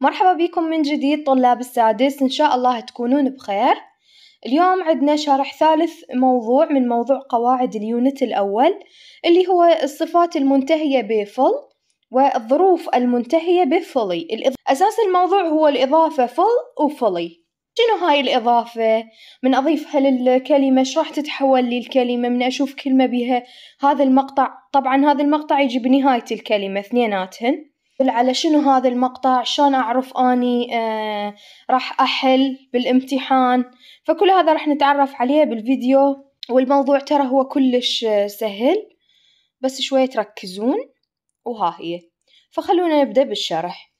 مرحبا بكم من جديد طلاب السادس إن شاء الله تكونون بخير اليوم عندنا شرح ثالث موضوع من موضوع قواعد اليونت الأول اللي هو الصفات المنتهية بفل والظروف المنتهية بفلي الإض... أساس الموضوع هو الإضافة فل وفلي شنو هاي الإضافة؟ من أضيفها للكلمة شو راح تتحول لي الكلمة من أشوف كلمة بها هذا المقطع طبعا هذا المقطع يجي بنهاية الكلمة اثنيناتهن على شنو هذا المقطع شلون اعرف اني آه، راح احل بالامتحان فكل هذا راح نتعرف عليه بالفيديو والموضوع ترى هو كلش آه، سهل بس شوية تركزون وها هي فخلونا نبدأ بالشرح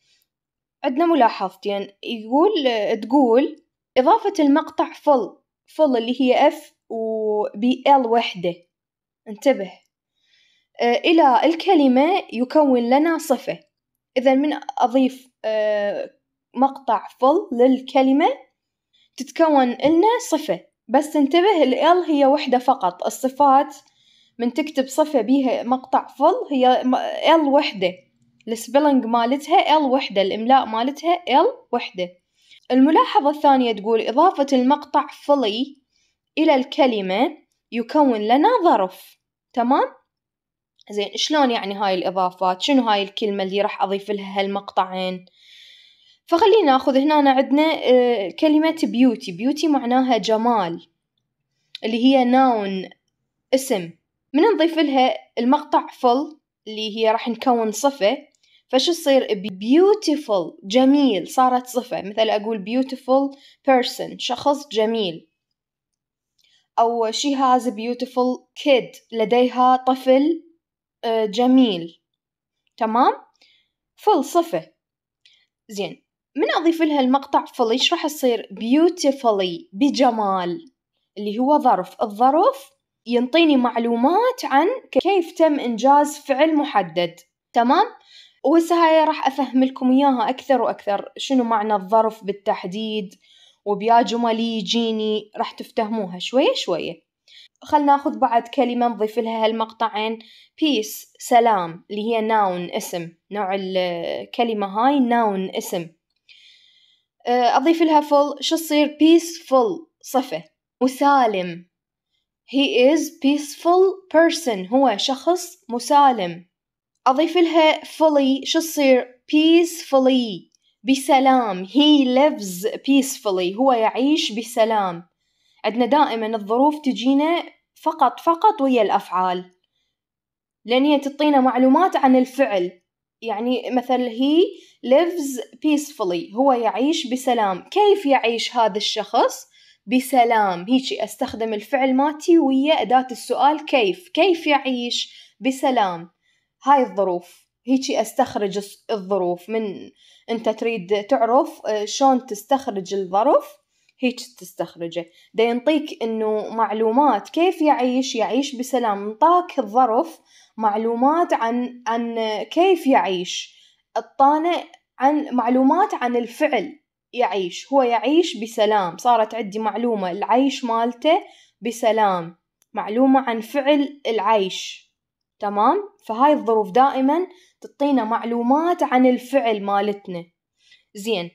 عندنا ملاحظتين يقول آه، تقول إضافة المقطع فل فل اللي هي F وبي ال وحدة انتبه إلى الكلمة يكون لنا صفة إذا من أضيف آه، مقطع فل للكلمة تتكون لنا صفة بس انتبه الال هي وحدة فقط الصفات من تكتب صفة بيها مقطع فل هي ال وحدة السبلنج مالتها ال وحدة الإملاء مالتها ال وحدة الملاحظة الثانية تقول إضافة المقطع فلي إلى الكلمة يكون لنا ظرف تمام؟ زين شلون يعني هاي الإضافات شنو هاي الكلمة اللي راح أضيف لها هالمقطعين فخلينا ناخذ هنا عندنا آه، كلمة بيوتي بيوتي معناها جمال اللي هي ناون اسم من نضيف لها المقطع فل اللي هي راح نكون صفة فشو تصير بيوتيفول جميل صارت صفة مثل أقول بيوتيفول بيرسون شخص جميل أو she has a beautiful kid لديها طفل آه، جميل تمام فل صفة زين من أضيف لها المقطع إيش راح يصير beautifully بجمال اللي هو ظرف الظرف ينطيني معلومات عن كيف تم إنجاز فعل محدد تمام وهسه هاي راح أفهم لكم إياها أكثر وأكثر شنو معنى الظرف بالتحديد وبيا جمل يجيني راح تفتهموها شوية شوية خلنا ناخذ بعد كلمة نضيف لها هالمقطعين بيس سلام اللي هي ناون اسم نوع الكلمة هاي ناون اسم آه، أضيف لها فل شو تصير peaceful صفة مسالم he is peaceful person هو شخص مسالم أضيف لها fully شو تصير peacefully بسلام he lives peacefully هو يعيش بسلام عندنا دائما الظروف تجينا فقط فقط ويا الأفعال لأن هي تعطينا معلومات عن الفعل يعني مثل هي lives peacefully هو يعيش بسلام كيف يعيش هذا الشخص بسلام هيجي استخدم الفعل مالتي ويا أداة السؤال كيف كيف يعيش بسلام هاي الظروف هيجي استخرج الظروف من انت تريد تعرف آه، شلون تستخرج الظرف هيك تستخرجه دا ينطيك انه معلومات كيف يعيش يعيش بسلام انطاك الظرف معلومات عن عن كيف يعيش الطانة عن معلومات عن الفعل يعيش هو يعيش بسلام صارت عندي معلومة العيش مالته بسلام معلومة عن فعل العيش تمام فهاي الظروف دائما تعطينا معلومات عن الفعل مالتنا زين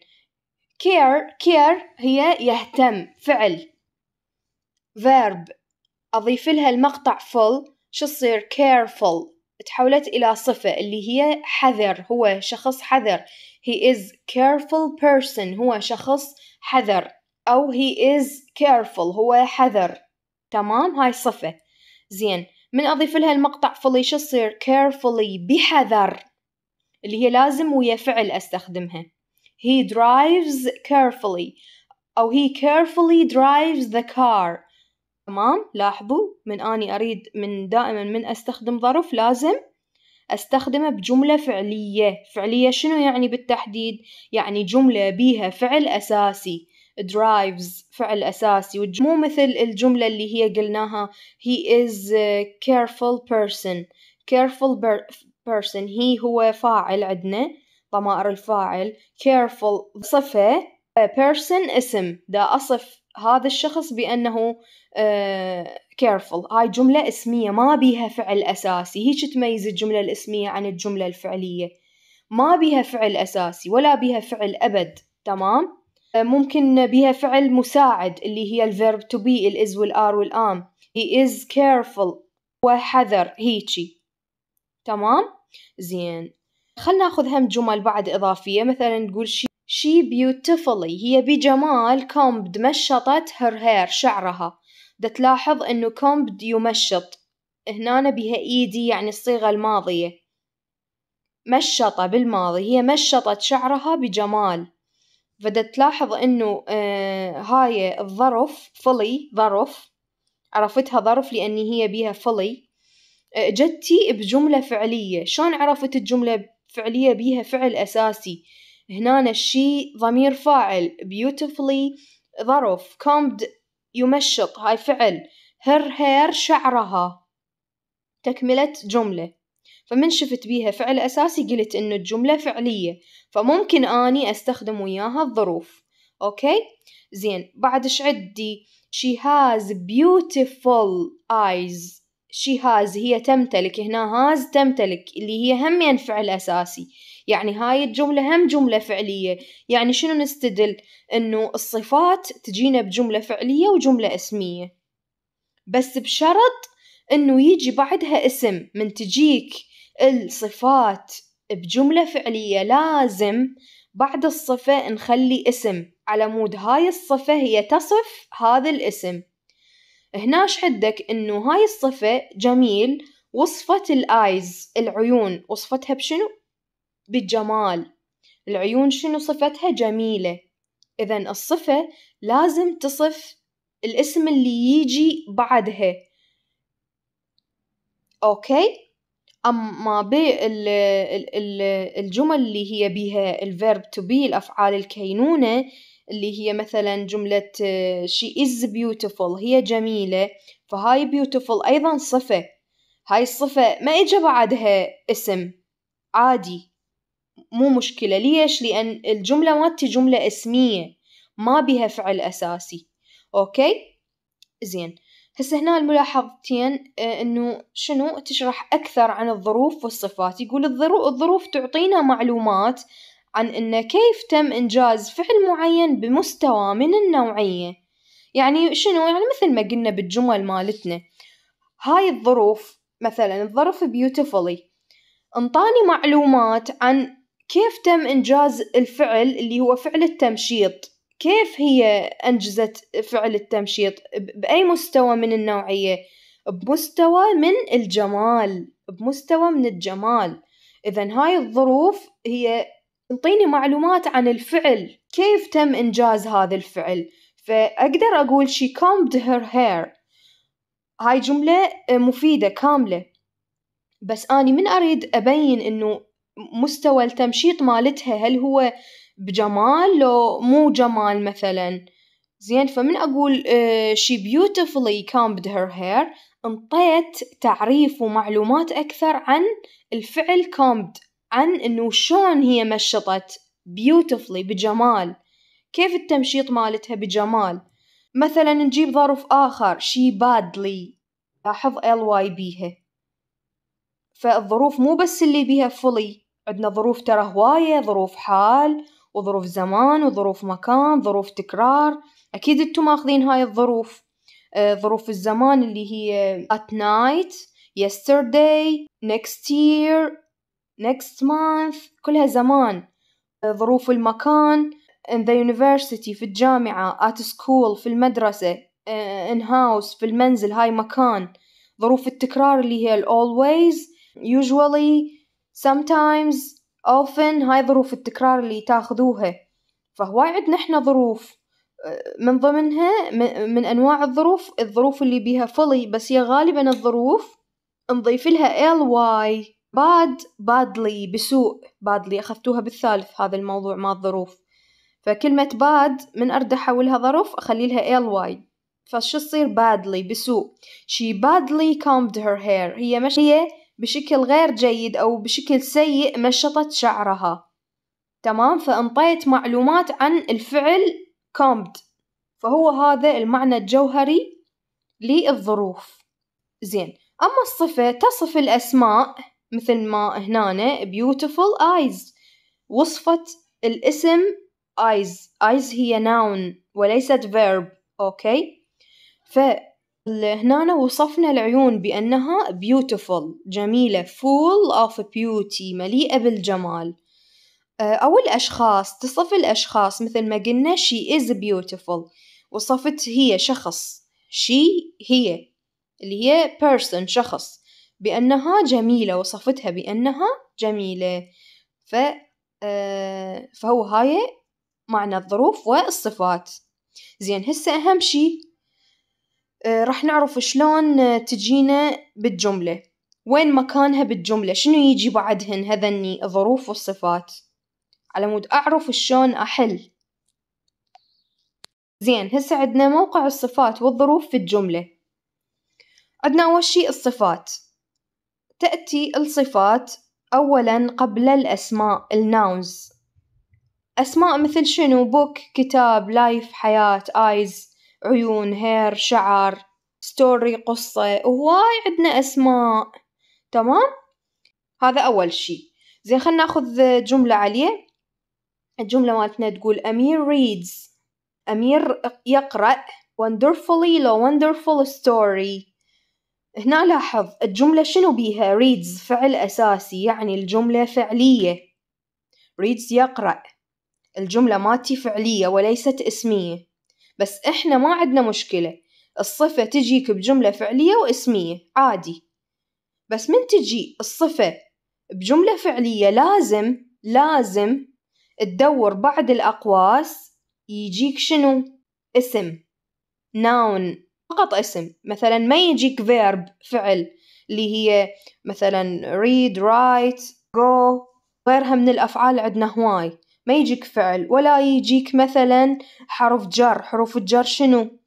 care care هي يهتم فعل verb أضيف لها المقطع full شو تصير careful تحولت إلى صفة اللي هي حذر هو شخص حذر he is careful person هو شخص حذر أو he is careful هو حذر تمام هاي صفة زين من أضيف لها المقطع fully شو تصير carefully بحذر اللي هي لازم ويا فعل أستخدمها He drives carefully أو he carefully drives the car تمام لاحظوا من أني أريد من دائما من أستخدم ظرف لازم أستخدمه بجملة فعلية فعلية شنو يعني بالتحديد؟ يعني جملة بيها فعل أساسي drives فعل أساسي مو مثل الجملة اللي هي قلناها he is a careful person careful person he هو فاعل عندنا ضمائر الفاعل careful صفة person اسم دا أصف هذا الشخص بأنه آه، careful هاي جملة اسمية ما بيها فعل أساسي هيك تميز الجملة الاسمية عن الجملة الفعلية ما بيها فعل أساسي ولا بيها فعل أبد تمام آه، ممكن بيها فعل مساعد اللي هي الفيرب to be الإز والآر والآم he is careful وحذر هيجي تمام زين خلنا ناخذ هم جمل بعد إضافية مثلا نقول she, she beautifully هي بجمال كومبد مشطت her hair شعرها دا تلاحظ إنه كومبد يمشط هنا بها إيدي e يعني الصيغة الماضية مشطة بالماضي هي مشطت شعرها بجمال فدا تلاحظ إنه آه هاي الظرف فلي ظرف عرفتها ظرف لأن هي بيها فلي آه، جتي بجملة فعلية شلون عرفت الجملة فعلية بيها فعل أساسي هنا الشي ضمير فاعل beautifully ظرف combed يمشط هاي فعل her hair شعرها تكملة جملة فمن شفت بيها فعل أساسي قلت إنه الجملة فعلية فممكن أني أستخدم وياها الظروف أوكي زين بعد إيش عدي she has beautiful eyes شي هاز هي تمتلك هنا هاز تمتلك اللي هي هم ينفع أساسي يعني هاي الجملة هم جملة فعلية يعني شنو نستدل إنه الصفات تجينا بجملة فعلية وجملة اسمية بس بشرط إنه يجي بعدها اسم من تجيك الصفات بجملة فعلية لازم بعد الصفة نخلي اسم على مود هاي الصفة هي تصف هذا الاسم هناش عندك إنه هاي الصفة جميل وصفت الآيز العيون وصفتها بشنو؟ بالجمال العيون شنو صفتها جميلة إذا الصفة لازم تصف الاسم اللي يجي بعدها أوكي أما بالجمل اللي هي بها الفيرب تو بي الأفعال الكينونة اللي هي مثلا جملة آه، she is beautiful هي جميلة فهاي beautiful أيضا صفة هاي الصفة ما إجا بعدها اسم عادي مو مشكلة ليش؟ لأن الجملة مالتي جملة اسمية ما بها فعل أساسي أوكي؟ زين هسه هنا الملاحظتين آه، انه شنو تشرح اكثر عن الظروف والصفات يقول الظروف تعطينا معلومات عن أن كيف تم إنجاز فعل معين بمستوى من النوعية يعني شنو يعني مثل ما قلنا بالجمل مالتنا هاي الظروف مثلا الظرف beautifully انطاني معلومات عن كيف تم إنجاز الفعل اللي هو فعل التمشيط كيف هي أنجزت فعل التمشيط بأي مستوى من النوعية بمستوى من الجمال بمستوى من الجمال إذا هاي الظروف هي انطيني معلومات عن الفعل كيف تم إنجاز هذا الفعل فأقدر أقول she combed her hair هاي جملة آه، مفيدة كاملة بس أني من أريد أبين إنه مستوى التمشيط مالتها هل هو بجمال لو مو جمال مثلا زين فمن أقول آه، she beautifully combed her hair انطيت تعريف ومعلومات أكثر عن الفعل combed عن انه شلون هي مشطت بيوتفلي بجمال كيف التمشيط مالتها بجمال مثلا نجيب ظرف آخر شي بادلي لاحظ ال واي بيها فالظروف مو بس اللي بيها فولي عندنا ظروف ترى هواية ظروف حال وظروف زمان وظروف مكان ظروف تكرار أكيد انتم ماخذين هاي الظروف آه ظروف الزمان اللي هي at night yesterday next year next month كلها زمان آه، ظروف المكان in the university في الجامعة at school في المدرسة آه، in house في المنزل هاي مكان ظروف التكرار اللي هي always usually sometimes often هاي ظروف التكرار اللي تاخذوها فهواي عندنا احنا ظروف آه، من ضمنها من انواع الظروف الظروف اللي بيها فلي بس هي غالبا الظروف نضيف لها ly باد بادلي بسوء بادلي أخذتوها بالثالث هذا الموضوع ما الظروف فكلمة باد من أرد أحولها ظرف أخلي لها ال واي فشو تصير بادلي بسوء she badly combed her hair هي مش هي بشكل غير جيد أو بشكل سيء مشطت شعرها تمام فانطيت معلومات عن الفعل combed فهو هذا المعنى الجوهري للظروف زين أما الصفة تصف الأسماء مثل ما هنا beautiful eyes وصفة الاسم eyes eyes هي noun وليست verb أوكي فهنا وصفنا العيون بأنها beautiful جميلة full of beauty مليئة بالجمال آه، أو الأشخاص تصف الأشخاص مثل ما قلنا she is beautiful وصفت هي شخص she هي اللي هي person شخص بأنها جميلة وصفتها بأنها جميلة ف آه، فهو هاي معنى الظروف والصفات زين هسه أهم شي آه، راح نعرف شلون تجينا بالجملة وين مكانها بالجملة شنو يجي بعدهن هذني الظروف والصفات على مود أعرف شلون أحل زين هسه عندنا موقع الصفات والظروف في الجملة عندنا أول شي الصفات تأتي الصفات أولا قبل الأسماء الناونز أسماء مثل شنو بوك كتاب لايف حياة آيز عيون هير شعر ستوري قصة وهواي عندنا أسماء تمام هذا أول شي زين خلنا ناخذ جملة عليه الجملة مالتنا تقول أمير reads أمير يقرأ wonderfully لو wonderful story هنا لاحظ الجملة شنو بيها reads فعل أساسي يعني الجملة فعلية reads يقرأ الجملة مالتي فعلية وليست اسمية بس احنا ما عندنا مشكلة الصفة تجيك بجملة فعلية واسمية عادي بس من تجي الصفة بجملة فعلية لازم لازم تدور بعد الأقواس يجيك شنو اسم noun فقط اسم مثلا ما يجيك فيرب فعل اللي هي مثلا read write go غيرها من الأفعال عندنا هواي ما يجيك فعل ولا يجيك مثلا حرف جر حروف الجر شنو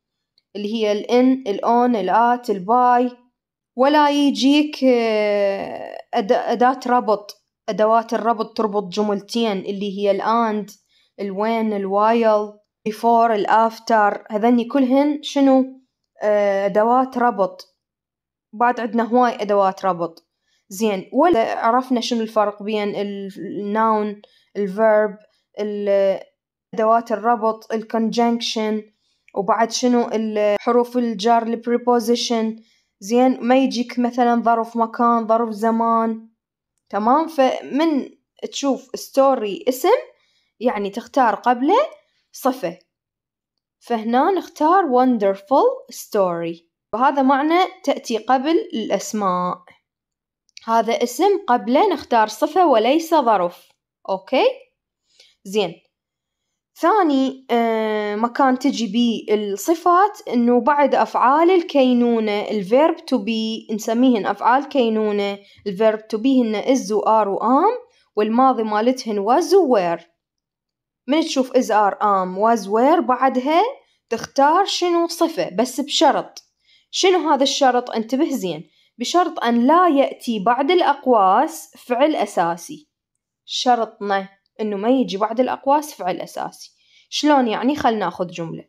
اللي هي الان الاون الات الباي ولا يجيك آه، أداة ربط أدوات الربط تربط جملتين اللي هي الآند الوين الوايل before الافتر هذني كلهن شنو آه، أدوات ربط بعد عندنا هواي أدوات ربط زين ولا عرفنا شنو الفرق بين الناون الفيرب أدوات الربط الكونجنكشن وبعد شنو حروف الجار البريبوزيشن زين ما يجيك مثلا ظرف مكان ظرف زمان تمام فمن تشوف ستوري اسم يعني تختار قبله صفة فهنا نختار wonderful story وهذا معنى تأتي قبل الأسماء هذا اسم قبله نختار صفة وليس ظرف أوكي زين ثاني آه، مكان تجي بيه الصفات انه بعد افعال الكينونة الفيرب تو بي نسميهن افعال كينونة الفيرب تو بي هن از و am والماضي مالتهن was و were من تشوف is are am was وير بعدها تختار شنو صفة بس بشرط شنو هذا الشرط انتبه زين بشرط أن لا يأتي بعد الأقواس فعل أساسي شرطنا أنه ما يجي بعد الأقواس فعل أساسي شلون يعني خل ناخذ جملة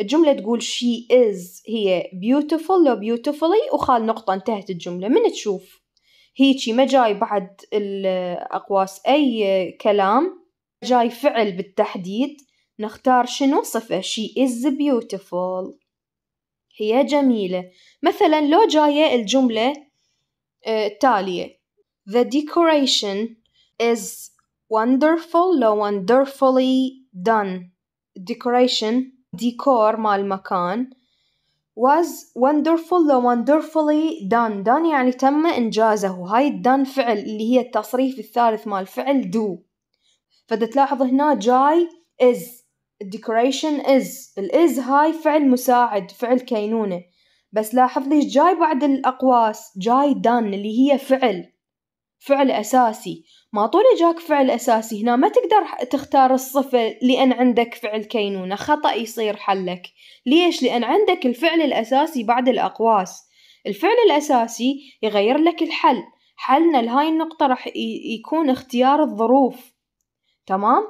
الجملة تقول she is هي beautiful لو beautifully وخال نقطة انتهت الجملة من تشوف هيجي ما جاي بعد الأقواس أي كلام جاي فعل بالتحديد نختار شنو صفة she is beautiful هي جميلة مثلا لو جاية الجملة آه، التالية The decoration is wonderful لو wonderfully done decoration ديكور مال المكان was wonderful لو wonderfully done done يعني تم إنجازه وهاي done فعل اللي هي التصريف الثالث مال فعل do فده تلاحظ هنا جاي is الديكوريشن is الاز هاي فعل مساعد فعل كينونة بس لاحظ ليش جاي بعد الأقواس جاي done اللي هي فعل فعل أساسي ما طول جاك فعل أساسي هنا ما تقدر تختار الصفة لأن عندك فعل كينونة خطأ يصير حلك ليش؟ لأن عندك الفعل الأساسي بعد الأقواس الفعل الأساسي يغير لك الحل حلنا لهاي النقطة راح يكون اختيار الظروف تمام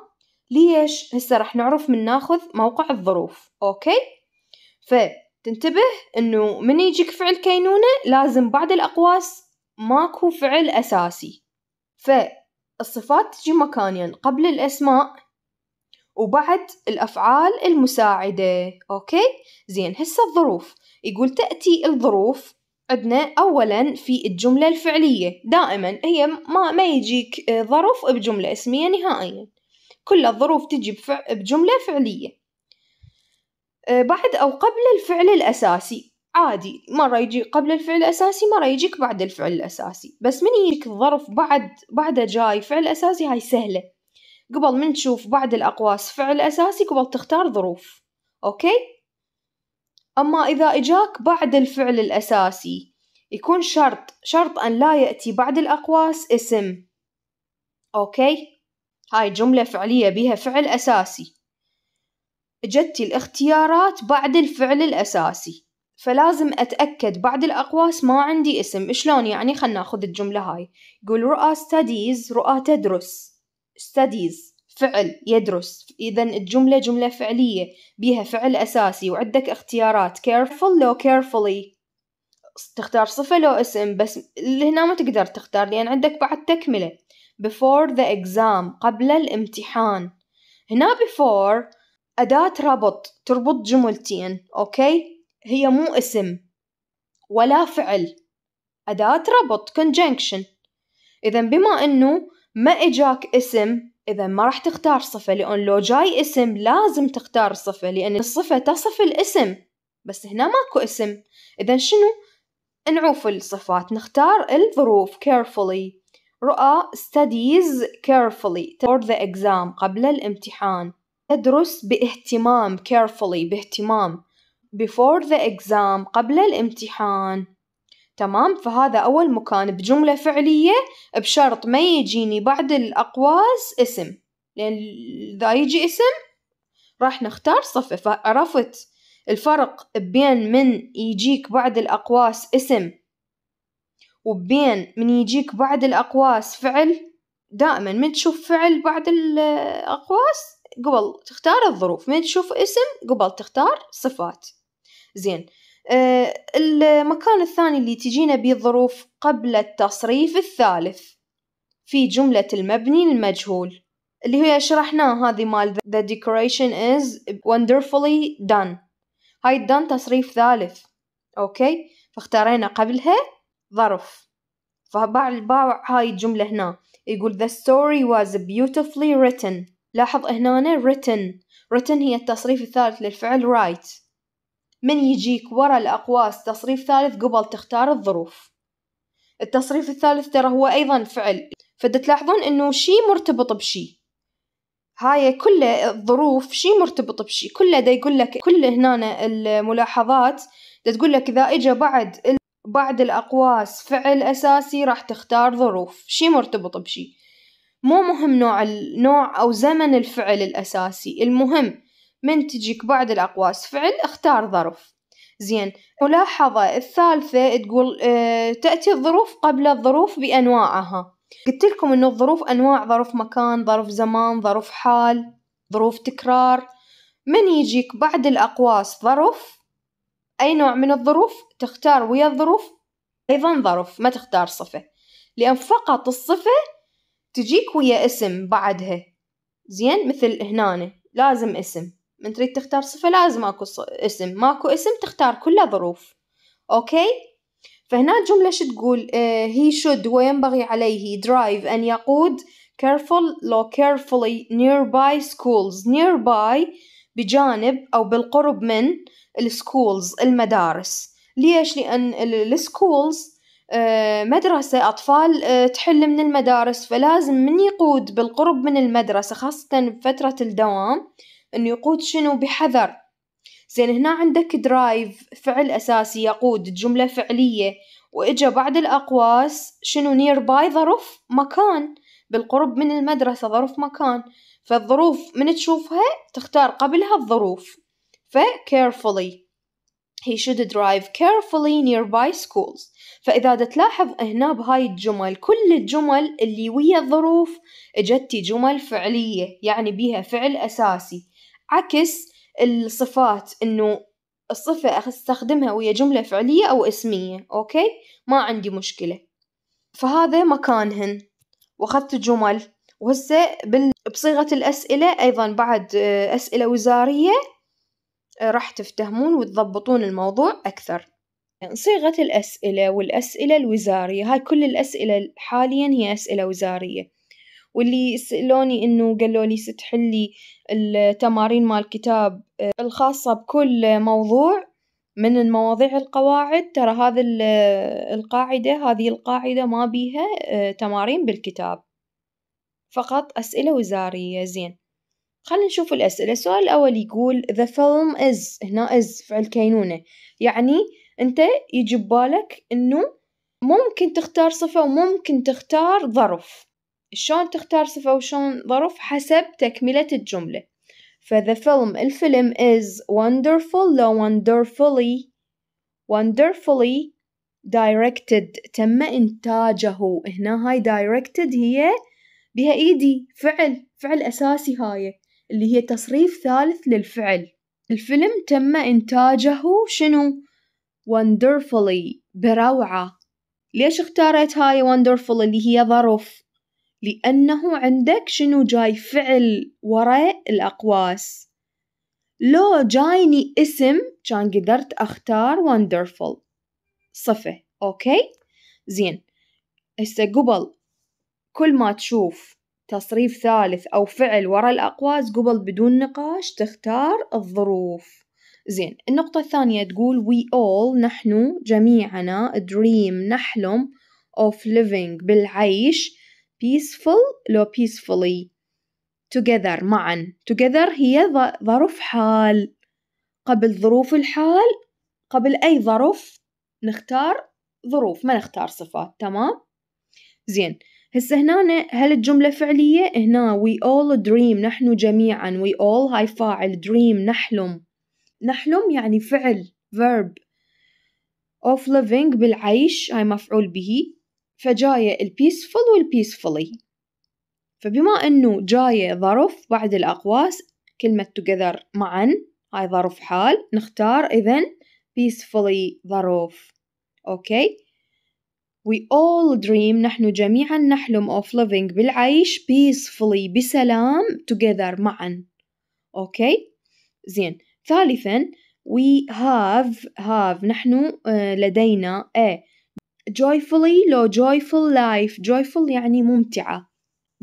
ليش هسه رح نعرف من ناخذ موقع الظروف اوكي فتنتبه انه من يجيك فعل كينونة لازم بعد الاقواس ماكو فعل اساسي فالصفات تجي مكانيا قبل الاسماء وبعد الافعال المساعدة اوكي زين هسه الظروف يقول تأتي الظروف عندنا أولا في الجملة الفعلية دائما هي ما, ما يجيك آه، ظرف بجملة اسمية نهائيا كل الظروف تجي بجملة فعلية آه، بعد أو قبل الفعل الأساسي عادي مرة يجي قبل الفعل الأساسي مرة يجيك بعد الفعل الأساسي بس من يجيك الظرف بعد بعده جاي فعل أساسي هاي سهلة قبل من تشوف بعد الأقواس فعل أساسي قبل تختار ظروف أوكي أما إذا إجاك بعد الفعل الأساسي يكون شرط شرط أن لا يأتي بعد الأقواس اسم أوكي هاي جملة فعلية بها فعل أساسي إجتي الاختيارات بعد الفعل الأساسي فلازم أتأكد بعد الأقواس ما عندي اسم شلون يعني خلنا ناخذ الجملة هاي يقول رؤى studies رؤى تدرس studies فعل يدرس إذا الجملة جملة فعلية بيها فعل أساسي وعندك اختيارات careful لو carefully تختار صفة لو اسم بس هنا ما تقدر تختار لأن يعني عندك بعد تكملة before the exam قبل الامتحان هنا before أداة ربط تربط جملتين أوكي هي مو اسم ولا فعل أداة ربط conjunction إذا بما أنه ما إجاك اسم إذا ما راح تختار صفة لأن لو جاي اسم لازم تختار صفة لأن الصفة تصف الاسم بس هنا ماكو اسم إذا شنو؟ نعوف الصفات نختار الظروف carefully رؤى studies carefully for the exam قبل الامتحان تدرس باهتمام carefully باهتمام before the exam قبل الامتحان تمام فهذا أول مكان بجملة فعلية بشرط ما يجيني بعد الأقواس اسم لأن إذا يجي اسم راح نختار صفة فعرفت الفرق بين من يجيك بعد الأقواس اسم وبين من يجيك بعد الأقواس فعل دائما من تشوف فعل بعد الأقواس قبل تختار الظروف من تشوف اسم قبل تختار صفات زين آه، المكان الثاني اللي تجينا بيه الظروف قبل التصريف الثالث في جملة المبني المجهول اللي هي شرحناها هذه مال the decoration is wonderfully done هاي done تصريف ثالث أوكي فاختارينا قبلها ظرف فباع هاي الجملة هنا يقول the story was beautifully written لاحظ هنا written written هي التصريف الثالث للفعل write من يجيك ورا الأقواس تصريف ثالث قبل تختار الظروف التصريف الثالث ترى هو أيضا فعل فتلاحظون أنه شي مرتبط بشي هاي كل الظروف شي مرتبط بشي كله دا يقول لك كل هنا الملاحظات دا تقول لك إذا إجا بعد بعد الأقواس فعل أساسي راح تختار ظروف شي مرتبط بشي مو مهم نوع النوع أو زمن الفعل الأساسي المهم من تجيك بعد الأقواس فعل اختار ظرف زين ملاحظة الثالثة تقول اه تأتي الظروف قبل الظروف بأنواعها قلت لكم أنه الظروف أنواع ظرف مكان ظرف زمان ظرف حال ظروف تكرار من يجيك بعد الأقواس ظرف أي نوع من الظروف تختار ويا الظروف أيضا ظرف ما تختار صفة لأن فقط الصفة تجيك ويا اسم بعدها زين مثل هنا لازم اسم من تريد تختار صفة لازم اكو اسم ماكو اسم تختار كلها ظروف اوكي فهنا الجملة شو تقول هي آه، should وينبغي عليه drive أن يقود careful لو carefully nearby schools nearby بجانب أو بالقرب من السكولز المدارس ليش لأن السكولز آه، مدرسة أطفال آه، تحل من المدارس فلازم من يقود بالقرب من المدرسة خاصة بفترة الدوام انه يقود شنو بحذر زين هنا عندك درايف فعل اساسي يقود جملة فعلية واجا بعد الاقواس شنو نير باي ظرف مكان بالقرب من المدرسة ظرف مكان فالظروف من تشوفها تختار قبلها الظروف ف carefully he should drive carefully nearby schools فإذا تلاحظ هنا بهاي الجمل كل الجمل اللي ويا الظروف اجتي جمل فعلية يعني بيها فعل أساسي عكس الصفات إنه الصفة أستخدمها ويا جملة فعلية أو اسمية أوكي ما عندي مشكلة فهذا مكانهن وأخذت جمل وهسه بصيغة الأسئلة أيضا بعد آه، أسئلة وزارية آه، راح تفتهمون وتضبطون الموضوع أكثر صيغة الأسئلة والأسئلة الوزارية هاي كل الأسئلة حاليا هي أسئلة وزارية واللي سألوني انه قالوا لي ستحلي التمارين مال الكتاب آه، الخاصة بكل موضوع من المواضيع القواعد ترى هذا آه، القاعدة هذه القاعدة ما بيها آه، تمارين بالكتاب فقط أسئلة وزارية زين خلينا نشوف الأسئلة السؤال الأول يقول the film is هنا is فعل كينونة يعني أنت يجي ببالك إنه ممكن تختار صفة وممكن تختار ظرف شلون تختار صفة وشلون ظرف حسب تكملة الجملة فذا فيلم الفيلم is wonderful لو wonderfully wonderfully directed تم إنتاجه هنا هاي directed هي بها إيدي فعل فعل أساسي هاي اللي هي تصريف ثالث للفعل الفيلم تم إنتاجه شنو wonderfully بروعة ليش اختارت هاي wonderful اللي هي ظرف لأنه عندك شنو جاي فعل وراء الأقواس لو جايني اسم كان قدرت أختار wonderful صفة أوكي زين هسه قبل كل ما تشوف تصريف ثالث أو فعل وراء الأقواس قبل بدون نقاش تختار الظروف زين النقطة الثانية تقول we all نحن جميعنا dream نحلم of living بالعيش peaceful لو peacefully together معا together هي ظرف حال قبل ظروف الحال قبل أي ظرف نختار ظروف ما نختار صفات تمام زين هسه هنا هل الجملة فعلية هنا we all dream نحن جميعا we all هاي فاعل dream نحلم نحلم يعني فعل verb of living بالعيش هاي مفعول به فجاية البيسفل والبيسفلي فبما أنه جاية ظرف بعد الأقواس كلمة together معا هاي ظرف حال نختار إذن peacefully ظروف أوكي We all dream نحن جميعا نحلم of living بالعيش peacefully بسلام together معا أوكي زين ثالثا we have have نحن آه، لدينا a joyfully لو joyful life joyful يعني ممتعة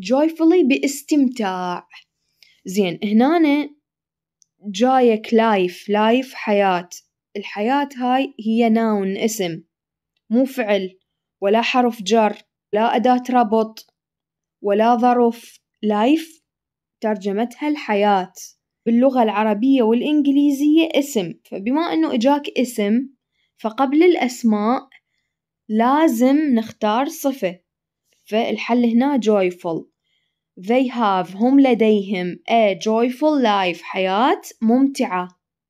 joyfully باستمتاع زين هنا جايك لايف لايف حياة الحياة هاي هي ناون اسم مو فعل ولا حرف جر لا أداة ربط ولا ظرف لايف ترجمتها الحياة باللغة العربية والإنجليزية اسم فبما أنه إجاك اسم فقبل الأسماء لازم نختار صفة فالحل هنا joyful they have هم لديهم a joyful life حياة ممتعة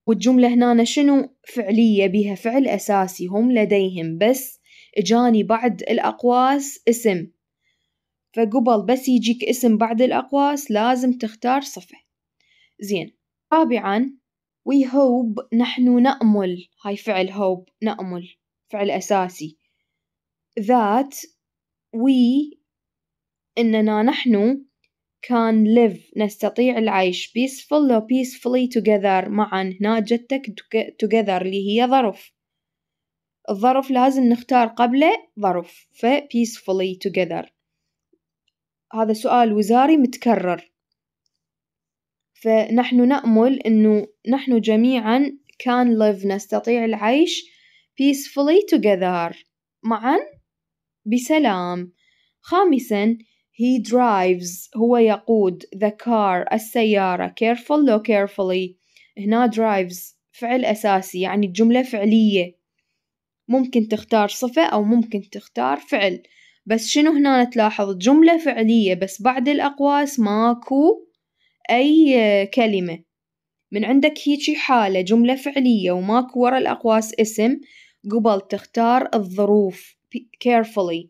والجملة هنا شنو فعلية بها فعل أساسي هم لديهم بس إجاني بعد الأقواس اسم فقبل بس يجيك اسم بعد الأقواس لازم تختار صفة زين رابعا we hope نحن نأمل هاي فعل hope نأمل فعل أساسي ذات we إننا نحن can live نستطيع العيش peaceful or peacefully together معا هنا جتك together اللي هي ظرف الظرف لازم نختار قبله ظرف ف peacefully together هذا سؤال وزاري متكرر فنحن نأمل أنه نحن جميعا can live نستطيع العيش peacefully together معا بسلام خامسا he drives هو يقود the car السيارة careful لو carefully هنا drives فعل أساسي يعني الجملة فعلية ممكن تختار صفة أو ممكن تختار فعل بس شنو هنا تلاحظ جملة فعلية بس بعد الأقواس ماكو أي آه، كلمة من عندك هيجي حالة جملة فعلية وماكو ورا الأقواس اسم قبل تختار الظروف carefully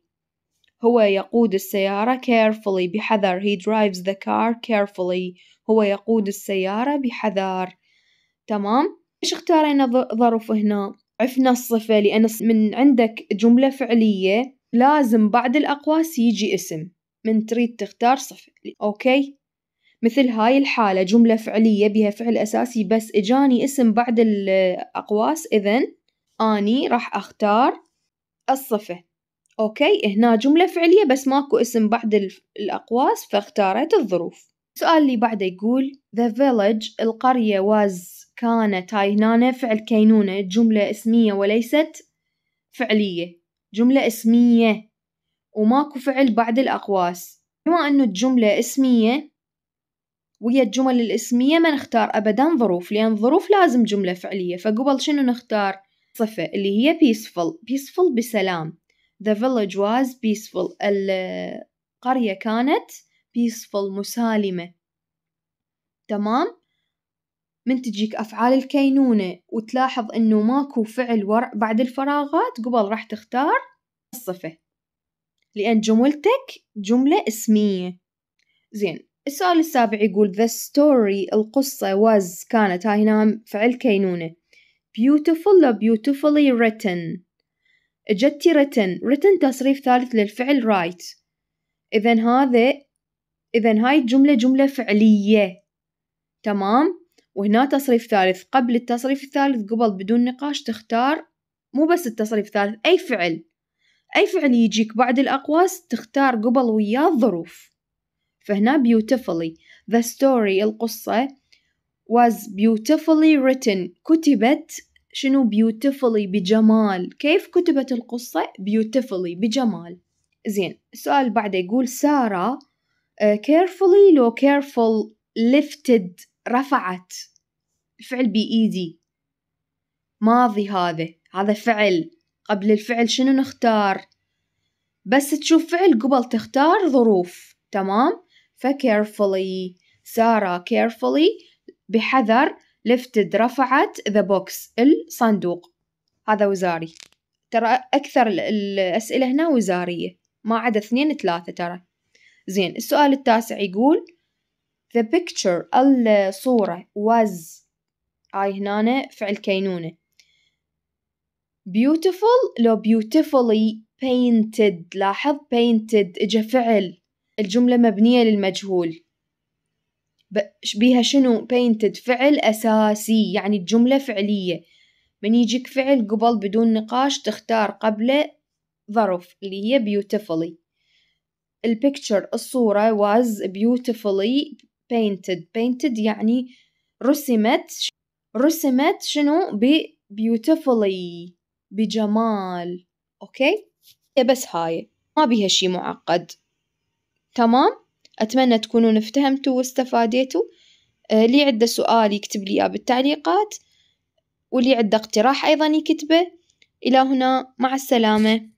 هو يقود السيارة carefully بحذر he drives the car carefully هو يقود السيارة بحذر تمام إيش اختارينا ظرف هنا عفنا الصفة لأن من عندك جملة فعلية لازم بعد الأقواس يجي اسم من تريد تختار صفة أوكي مثل هاي الحالة جملة فعلية بها فعل أساسي بس إجاني اسم بعد الأقواس إذن أني راح أختار الصفة أوكي هنا جملة فعلية بس ماكو اسم بعد الأقواس فاختارت الظروف السؤال اللي بعده يقول The village القرية was كانت هاي هنا فعل كينونة جملة اسمية وليست فعلية جملة اسمية وماكو فعل بعد الأقواس بما أنه الجملة اسمية ويا الجمل الاسمية ما نختار أبدا ظروف لأن ظروف لازم جملة فعلية فقبل شنو نختار صفة اللي هي peaceful peaceful بسلام the village was peaceful القرية كانت peaceful مسالمة تمام من تجيك أفعال الكينونة وتلاحظ إنه ماكو فعل ورق بعد الفراغات قبل راح تختار الصفة لأن جملتك جملة اسمية زين السؤال السابع يقول the story القصة was كانت هاي هنا نعم فعل كينونة beautiful or beautifully written اجتي written written تصريف ثالث للفعل write إذا هذا إذا هاي الجملة جملة فعلية تمام وهنا تصريف ثالث قبل التصريف الثالث قبل بدون نقاش تختار مو بس التصريف الثالث أي فعل أي فعل يجيك بعد الأقواس تختار قبل وياه الظروف فهنا beautifully the story القصة was beautifully written كتبت شنو beautifully بجمال كيف كتبت القصة beautifully بجمال زين السؤال بعده يقول سارة آه، carefully لو careful lifted رفعت الفعل بإيدي ماضي هذا هذا فعل قبل الفعل شنو نختار بس تشوف فعل قبل تختار ظروف تمام فcarefully سارة carefully بحذر لفتد رفعت ذا بوكس الصندوق هذا وزاري ترى أكثر الأسئلة هنا وزارية ما عدا اثنين ثلاثة ترى زين السؤال التاسع يقول the picture الصورة was هاي هنا فعل كينونة beautiful لو beautifully painted لاحظ painted اجا فعل الجملة مبنية للمجهول بيها شنو painted فعل أساسي يعني الجملة فعلية من يجيك فعل قبل بدون نقاش تختار قبله ظرف اللي هي beautifully picture الصورة was beautifully painted painted يعني رسمت رسمت شنو ب beautifully بجمال اوكي إيه بس هاي ما بيها شي معقد تمام أتمنى تكونون افتهمتوا واستفاديتوا اللي آه، عنده سؤال يكتب لي إياه بالتعليقات واللي عنده اقتراح أيضا يكتبه إلى هنا مع السلامة